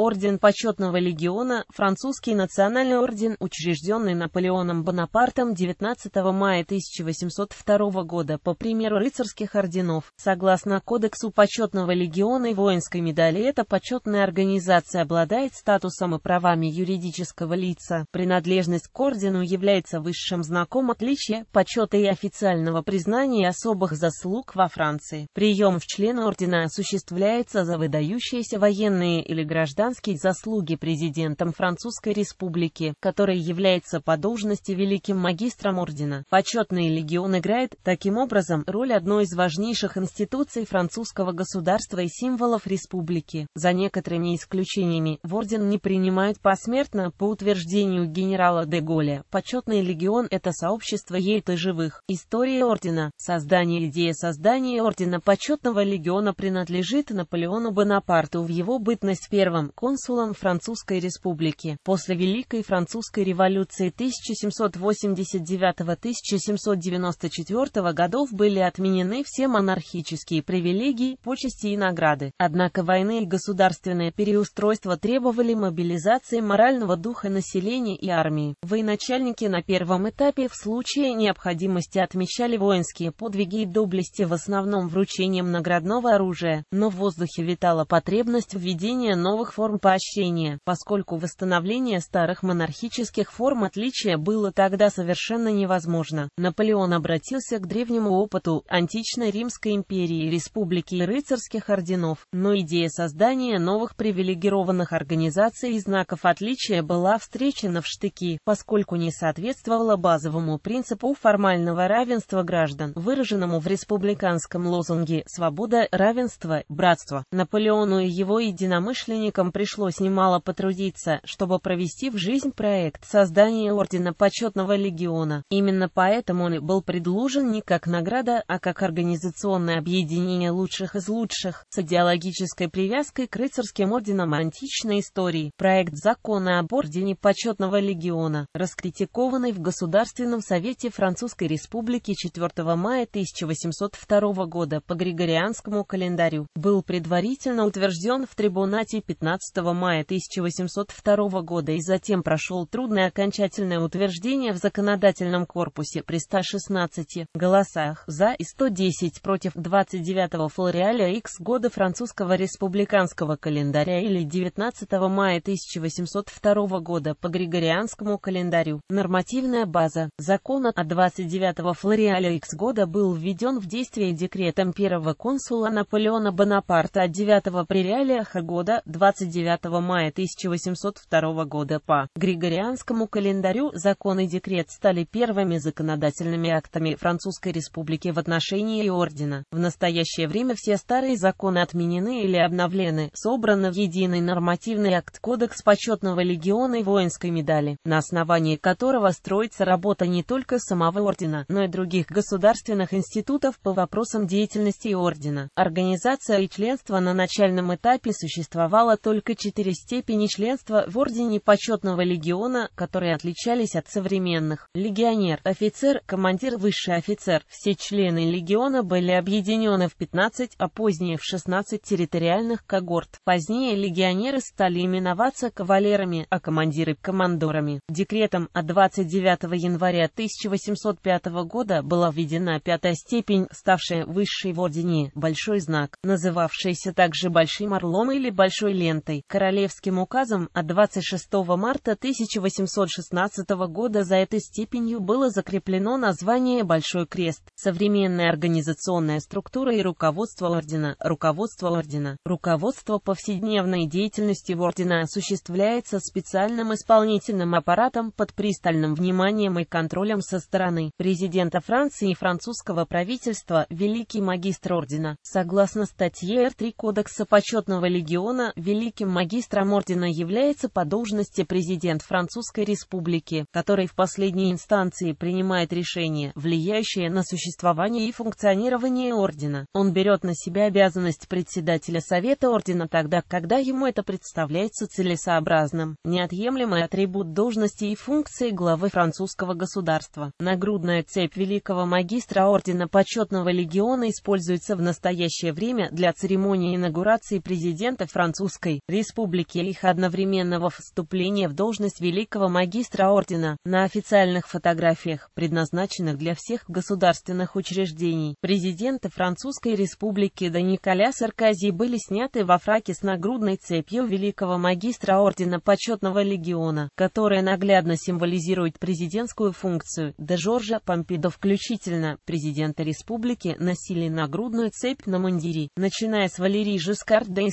Орден Почетного легиона – французский национальный орден, учрежденный Наполеоном Бонапартом 19 мая 1802 года по примеру рыцарских орденов. Согласно Кодексу Почетного легиона и воинской медали эта почетная организация обладает статусом и правами юридического лица. Принадлежность к ордену является высшим знаком отличия, почета и официального признания особых заслуг во Франции. Прием в члены ордена осуществляется за выдающиеся военные или гражданские гражданские заслуги президентом Французской Республики, который является по должности великим магистром ордена. Почетный легион играет, таким образом, роль одной из важнейших институций французского государства и символов республики. За некоторыми исключениями, в орден не принимают посмертно, по утверждению генерала де Голля, почетный легион – это сообщество ельты живых. История ордена. Создание идея создания ордена почетного легиона принадлежит Наполеону Бонапарту в его бытность первым консулом Французской республики. После Великой Французской революции 1789-1794 годов были отменены все монархические привилегии, почести и награды. Однако войны и государственное переустройство требовали мобилизации морального духа населения и армии. Военачальники на первом этапе в случае необходимости отмечали воинские подвиги и доблести в основном вручением наградного оружия, но в воздухе витала потребность введения новых форм норм поощрения, поскольку восстановление старых монархических форм отличия было тогда совершенно невозможно. Наполеон обратился к древнему опыту античной Римской империи, республики и рыцарских орденов, но идея создания новых привилегированных организаций и знаков отличия была встречена в штыки, поскольку не соответствовала базовому принципу формального равенства граждан, выраженному в республиканском лозунге «Свобода, равенство, братство». Наполеону и его единомышленникам пришлось немало потрудиться, чтобы провести в жизнь проект создания Ордена Почетного Легиона. Именно поэтому он и был предложен не как награда, а как организационное объединение лучших из лучших, с идеологической привязкой к рыцарским орденам античной истории. Проект закона об Ордене Почетного Легиона, раскритикованный в Государственном Совете Французской Республики 4 мая 1802 года по Григорианскому календарю, был предварительно утвержден в трибунате 15 17 мая 1802 года и затем прошел трудное окончательное утверждение в законодательном корпусе при 116 голосах «за» и 110 против 29 флореаля X года французского республиканского календаря или 19 мая 1802 года по Григорианскому календарю. Нормативная база. Закона от 29 флореаля X года был введен в действие декретом первого консула Наполеона Бонапарта от 9 прериалиаха года 20 29 мая 1802 года по Григорианскому календарю закон и декрет стали первыми законодательными актами Французской республики в отношении ордена. В настоящее время все старые законы отменены или обновлены, собраны в единый нормативный акт Кодекс почетного легиона и воинской медали, на основании которого строится работа не только самого ордена, но и других государственных институтов по вопросам деятельности ордена. Организация и членство на начальном этапе существовало только только четыре степени членства в Ордене Почетного Легиона, которые отличались от современных. Легионер, офицер, командир, высший офицер. Все члены легиона были объединены в 15, а позднее в 16 территориальных когорт. Позднее легионеры стали именоваться кавалерами, а командиры – командорами. Декретом от 29 января 1805 года была введена пятая степень, ставшая высшей в Ордене, большой знак, называвшийся также Большим Орлом или Большой Лентой. Пятой королевским указом от 26 марта 1816 года за этой степенью было закреплено название «Большой крест», современная организационная структура и руководство ордена, руководство ордена. Руководство повседневной деятельности ордена осуществляется специальным исполнительным аппаратом под пристальным вниманием и контролем со стороны президента Франции и французского правительства, великий магистр ордена. Согласно статье R3 Кодекса почетного легиона, великий Великим магистром ордена является по должности президент Французской республики, который в последней инстанции принимает решения, влияющие на существование и функционирование ордена. Он берет на себя обязанность председателя Совета ордена тогда, когда ему это представляется целесообразным. Неотъемлемый атрибут должности и функции главы французского государства. Нагрудная цепь Великого магистра ордена почетного легиона используется в настоящее время для церемонии инаугурации президента Французской республики их одновременного вступления в должность великого магистра ордена. На официальных фотографиях, предназначенных для всех государственных учреждений, президенты Французской республики до Николя Саркози были сняты во фраке с нагрудной цепью великого магистра ордена почетного легиона, которая наглядно символизирует президентскую функцию, до Жоржа Помпидо включительно, президента республики носили нагрудную цепь на мундире, начиная с Валерии Жискарда и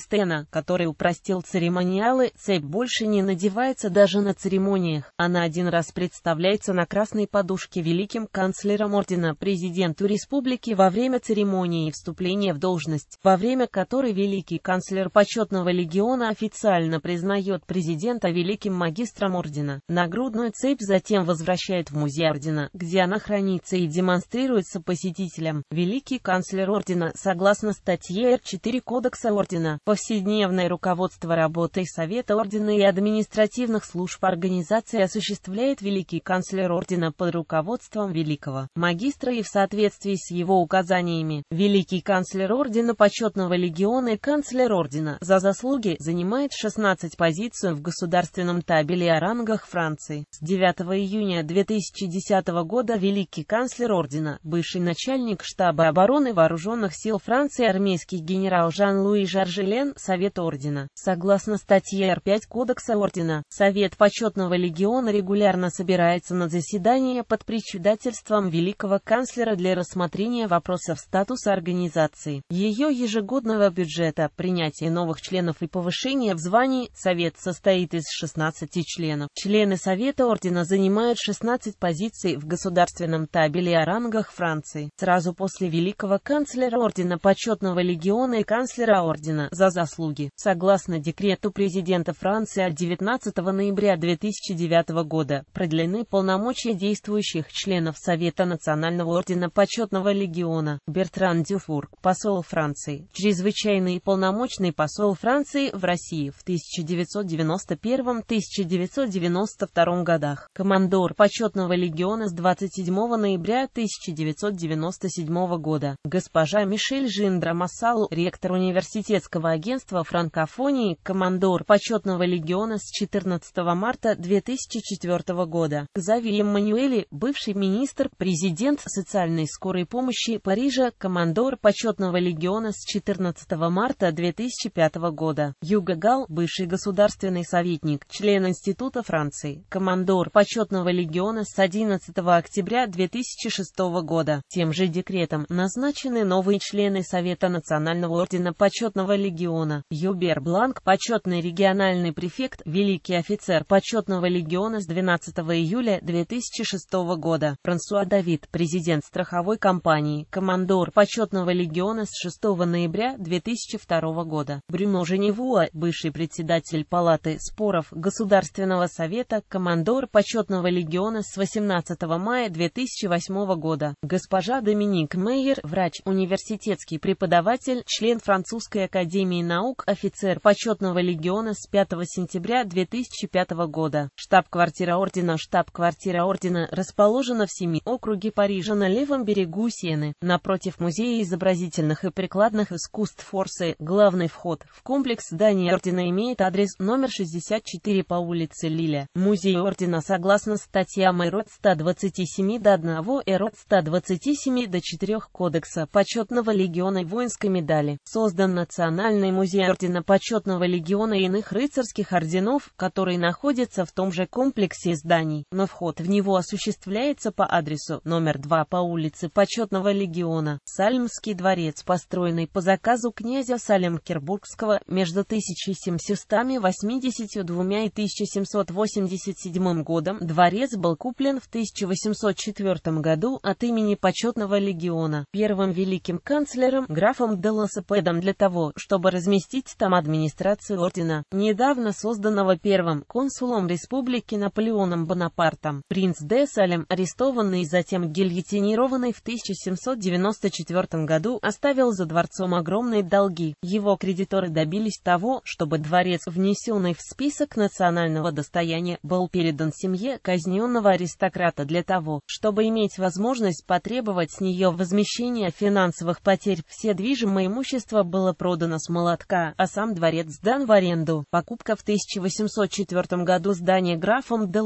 который упростил запустил церемониалы, цепь больше не надевается даже на церемониях. Она один раз представляется на красной подушке великим канцлером ордена президенту республики во время церемонии вступления в должность, во время которой великий канцлер почетного легиона официально признает президента великим магистром ордена. Нагрудную цепь затем возвращает в музей ордена, где она хранится и демонстрируется посетителям. Великий канцлер ордена, согласно статье р 4 Кодекса ордена, повседневное руководство руководство работой Совета Ордена и административных служб организации осуществляет Великий канцлер Ордена под руководством Великого магистра и в соответствии с его указаниями, Великий канцлер Ордена Почетного легиона и канцлер Ордена за заслуги занимает 16 позицию в государственном табеле о рангах Франции. С 9 июня 2010 года Великий канцлер Ордена, бывший начальник штаба обороны вооруженных сил Франции армейский генерал Жан-Луи Жаржелен Совет Ордена. Согласно статье Р5 Кодекса Ордена, Совет Почетного Легиона регулярно собирается на заседания под председательством Великого Канцлера для рассмотрения вопросов статуса организации, ее ежегодного бюджета, принятия новых членов и повышения в звании. Совет состоит из 16 членов. Члены Совета Ордена занимают 16 позиций в государственном табеле о рангах Франции. Сразу после Великого Канцлера Ордена Почетного Легиона и Канцлера Ордена за заслуги. Согласно согласно декрету президента Франции от 19 ноября 2009 года, продлены полномочия действующих членов Совета Национального Ордена Почетного Легиона, Бертран Дюфург, посол Франции, чрезвычайный и полномочный посол Франции в России в 1991-1992 годах, командор Почетного Легиона с 27 ноября 1997 года, госпожа Мишель Жиндра Массал, ректор университетского агентства Франкофония, Германии, командор почетного легиона с 14 марта 2004 года. Зави Манюэли, бывший министр, президент социальной скорой помощи Парижа, командор почетного легиона с 14 марта 2005 года. Юга Гал, бывший государственный советник, член Института Франции, командор почетного легиона с 11 октября 2006 года. Тем же декретом назначены новые члены Совета Национального ордена почетного легиона. Юбер Блан Банк, почетный региональный префект, великий офицер почетного легиона с 12 июля 2006 года, Франсуа Давид, президент страховой компании, командор почетного легиона с 6 ноября 2002 года, Брюно Женевуа, бывший председатель Палаты споров Государственного совета, командор почетного легиона с 18 мая 2008 года, госпожа Доминик Мейер, врач, университетский преподаватель, член Французской академии наук, офицер по почетного легиона с 5 сентября 2005 года. Штаб-квартира ордена Штаб-квартира ордена расположена в семи округе Парижа на левом берегу Сены, напротив Музея изобразительных и прикладных искусств Форсы. Главный вход в комплекс здания ордена имеет адрес номер 64 по улице Лиля. Музей ордена согласно статьям эрод 127 до 1 и род 127 до 4 Кодекса почетного легиона и воинской медали. Создан Национальный музей ордена почетного почетного легиона и иных рыцарских орденов, которые находятся в том же комплексе зданий, но вход в него осуществляется по адресу номер 2 по улице почетного легиона, Сальмский дворец, построенный по заказу князя Салем-Кирбургского между 1782 и 1787 годом, дворец был куплен в 1804 году от имени почетного легиона, первым великим канцлером графом Делосопедом для того, чтобы разместить там администрацию администрацию ордена, недавно созданного первым консулом республики Наполеоном Бонапартом. Принц де Салем, арестованный и затем гильотинированный в 1794 году, оставил за дворцом огромные долги. Его кредиторы добились того, чтобы дворец, внесенный в список национального достояния, был передан семье казненного аристократа для того, чтобы иметь возможность потребовать с нее возмещения финансовых потерь. Все движимое имущество было продано с молотка, а сам дворец будет сдан в аренду. Покупка в 1804 году здания графом де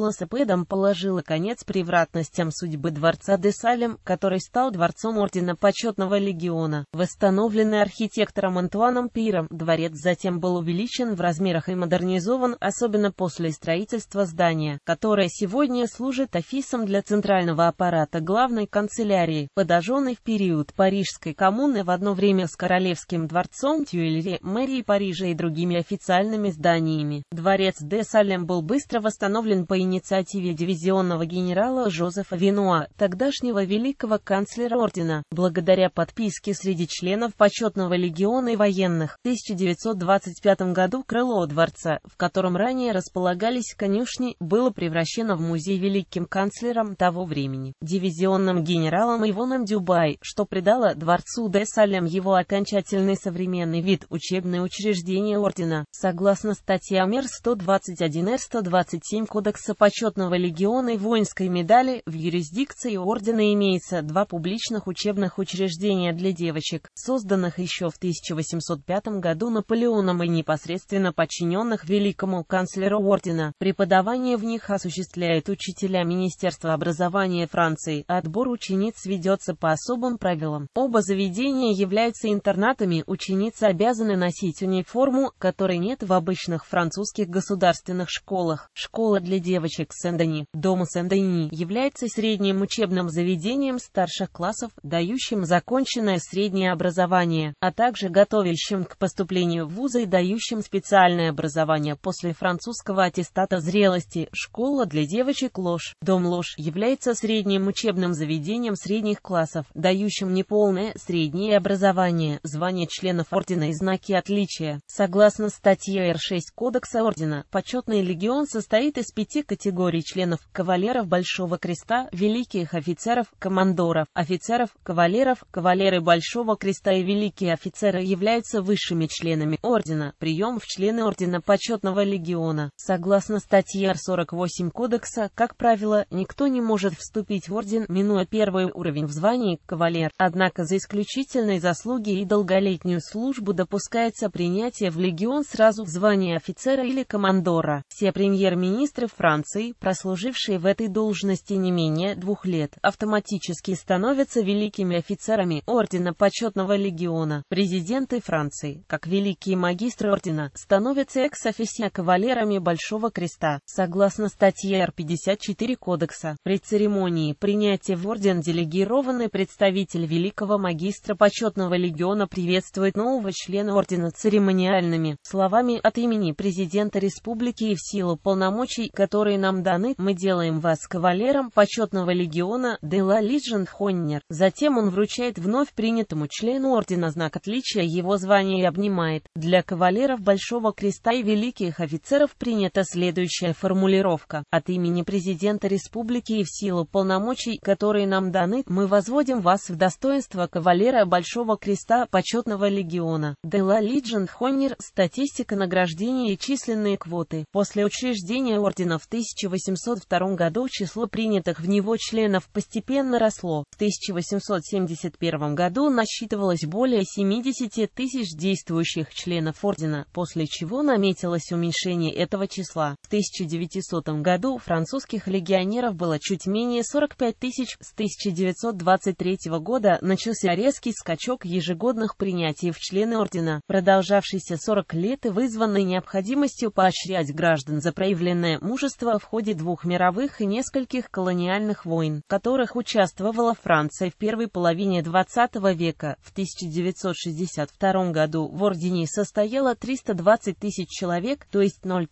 положила конец превратностям судьбы дворца де Салем, который стал дворцом Ордена Почетного Легиона. Восстановленный архитектором Антуаном Пиром, дворец затем был увеличен в размерах и модернизован, особенно после строительства здания, которое сегодня служит офисом для центрального аппарата главной канцелярии, Подожженный в период Парижской коммуны в одно время с Королевским дворцом Тюильри, мэрии Парижа и другими другими официальными зданиями. Дворец де Салем был быстро восстановлен по инициативе дивизионного генерала Жозефа Винуа, тогдашнего великого канцлера ордена, благодаря подписке среди членов почетного легиона и военных. В 1925 году крыло дворца, в котором ранее располагались конюшни, было превращено в музей великим канцлером того времени, дивизионным генералом Ивоном Дюбай, что придало дворцу де Салем его окончательный современный вид учебное учреждение получения ордена, согласно статьям Р-121 Р-127 Кодекса почетного легиона и воинской медали, в юрисдикции ордена имеется два публичных учебных учреждения для девочек, созданных еще в 1805 году Наполеоном и непосредственно подчиненных великому канцлеру ордена. Преподавание в них осуществляет учителя Министерства образования Франции, отбор учениц ведется по особым правилам. Оба заведения являются интернатами, ученицы обязаны носить униформу программу, которой нет в обычных французских государственных школах. Школа для девочек Сен-Дени, дома Сен-Дени, является средним учебным заведением старших классов, дающим законченное среднее образование, а также готовящим к поступлению в вузы и дающим специальное образование после французского аттестата зрелости. Школа для девочек Ложь, дом Ложь, является средним учебным заведением средних классов, дающим неполное среднее образование, звание членов ордена и знаки отличия. Согласно статье Р6 Кодекса Ордена, почетный легион состоит из пяти категорий членов – кавалеров Большого Креста, великих офицеров, командоров, офицеров, кавалеров, кавалеры Большого Креста и великие офицеры являются высшими членами Ордена, прием в члены Ордена Почетного Легиона. Согласно статье Р48 Кодекса, как правило, никто не может вступить в Орден, минуя первый уровень в звании кавалер, однако за исключительные заслуги и долголетнюю службу допускается принятие в легион сразу в звании офицера или командора. Все премьер-министры Франции, прослужившие в этой должности не менее двух лет, автоматически становятся великими офицерами Ордена Почетного Легиона. Президенты Франции, как великие магистры Ордена, становятся экс-офисе кавалерами Большого Креста. Согласно статье Р-54 Кодекса, при церемонии принятия в Орден делегированный представитель великого магистра Почетного Легиона приветствует нового члена Ордена церемониально отдельными словами от имени президента республики и в силу полномочий, которые нам даны, мы делаем вас кавалером почетного легиона Дела Лиджен Хоннер. Затем он вручает вновь принятому члену ордена знак отличия его звание и обнимает. Для кавалеров Большого Креста и Великих офицеров принята следующая формулировка. От имени президента республики и в силу полномочий, которые нам даны, мы возводим вас в достоинство кавалера Большого Креста Почетного Легиона. Дела Лиджен Хоннер Статистика награждения и численные квоты. После учреждения ордена в 1802 году число принятых в него членов постепенно росло. В 1871 году насчитывалось более 70 тысяч действующих членов ордена, после чего наметилось уменьшение этого числа. В 1900 году французских легионеров было чуть менее 45 тысяч. С 1923 года начался резкий скачок ежегодных принятий в члены ордена, продолжавшийся с. 40 лет и вызванной необходимостью поощрять граждан за проявленное мужество в ходе двух мировых и нескольких колониальных войн, в которых участвовала Франция в первой половине XX века. В 1962 году в Ордене состояло 320 тысяч человек, то есть 0,7%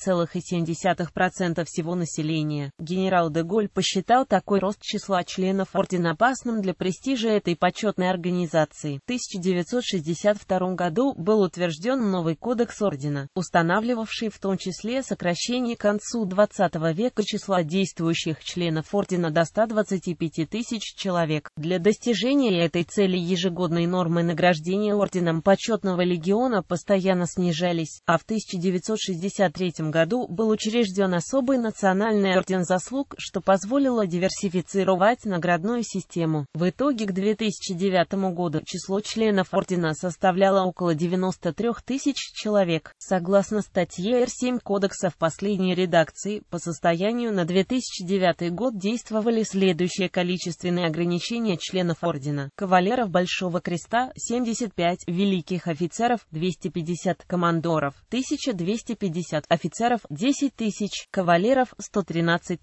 всего населения. Генерал де Голь посчитал такой рост числа членов Ордена опасным для престижа этой почетной организации. В 1962 году был утвержден новый кодекс ордена, устанавливавший в том числе сокращение к концу XX века числа действующих членов ордена до 125 тысяч человек. Для достижения этой цели ежегодные нормы награждения орденом почетного легиона постоянно снижались, а в 1963 году был учрежден особый национальный орден заслуг, что позволило диверсифицировать наградную систему. В итоге к 2009 году число членов ордена составляло около 93 тысяч человек. Согласно статье Р7 Кодекса в последней редакции, по состоянию на 2009 год действовали следующие количественные ограничения членов Ордена. Кавалеров Большого Креста – 75, великих офицеров – 250, командоров – 1250, офицеров – 10 тысяч, кавалеров – 113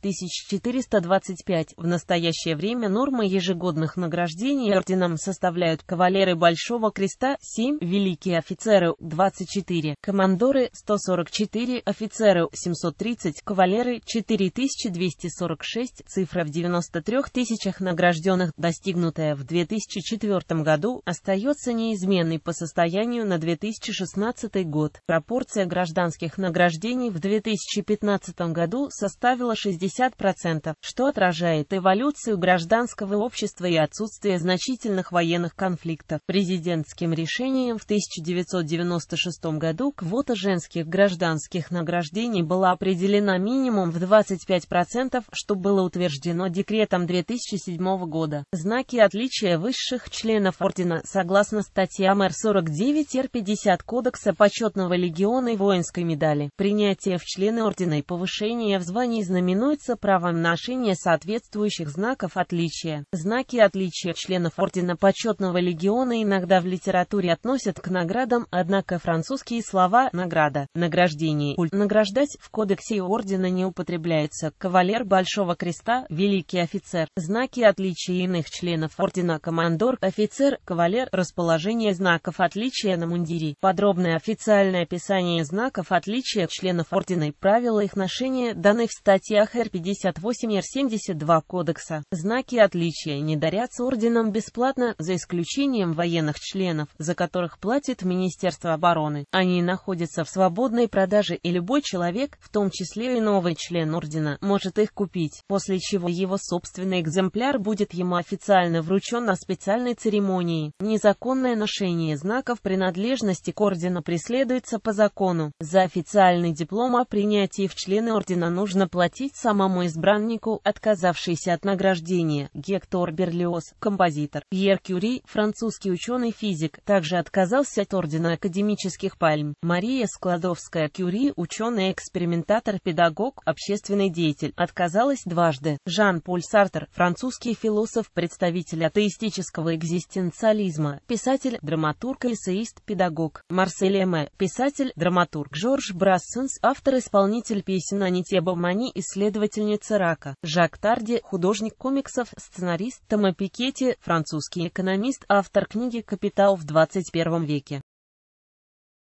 425. В настоящее время нормы ежегодных награждений орденом составляют кавалеры Большого Креста – 7, великие офицеры – 24 144, командоры 144, офицеры 730, кавалеры 4246, цифра в 93 тысячах награжденных, достигнутая в 2004 году, остается неизменной по состоянию на 2016 год. Пропорция гражданских награждений в 2015 году составила 60%, что отражает эволюцию гражданского общества и отсутствие значительных военных конфликтов. Президентским решением в 1996 году квота женских гражданских награждений была определена минимум в 25%, что было утверждено декретом 2007 года. Знаки отличия высших членов ордена, согласно статьям Р49 Р50 Кодекса почетного легиона и воинской медали, принятие в члены ордена и повышение в звании знаменуется правом ношения соответствующих знаков отличия. Знаки отличия членов ордена почетного легиона иногда в литературе относят к наградам, однако француз французские слова «награда», «награждение», «культ», «награждать» в кодексе ордена не употребляется, «кавалер Большого Креста», «великий офицер», знаки отличия иных членов ордена «командор», «офицер», «кавалер», расположение знаков отличия на мундире, подробное официальное описание знаков отличия членов ордена и правила их ношения даны в статьях Р58 и Р72 кодекса. Знаки отличия не дарятся орденом бесплатно, за исключением военных членов, за которых платит Министерство обороны. Они находятся в свободной продаже и любой человек, в том числе и новый член Ордена, может их купить, после чего его собственный экземпляр будет ему официально вручен на специальной церемонии. Незаконное ношение знаков принадлежности к Ордену преследуется по закону. За официальный диплом о принятии в члены Ордена нужно платить самому избраннику, отказавшийся от награждения. Гектор Берлиоз, композитор. Пьер Кюри, французский ученый-физик, также отказался от Ордена академических сушеных пальм. Мария Складовская-Кюри, ученый-экспериментатор, педагог, общественный деятель, отказалась дважды. Жан-Поль Сартер, французский философ, представитель атеистического экзистенциализма, писатель, драматург, эссеист, педагог. Марсель Эме, писатель, драматург. Жорж Брассенс, автор-исполнитель песен Аните Бомани, исследовательница рака. Жак Тарди, художник комиксов, сценарист, Тома Пикетти, французский экономист, автор книги «Капитал в 21 веке».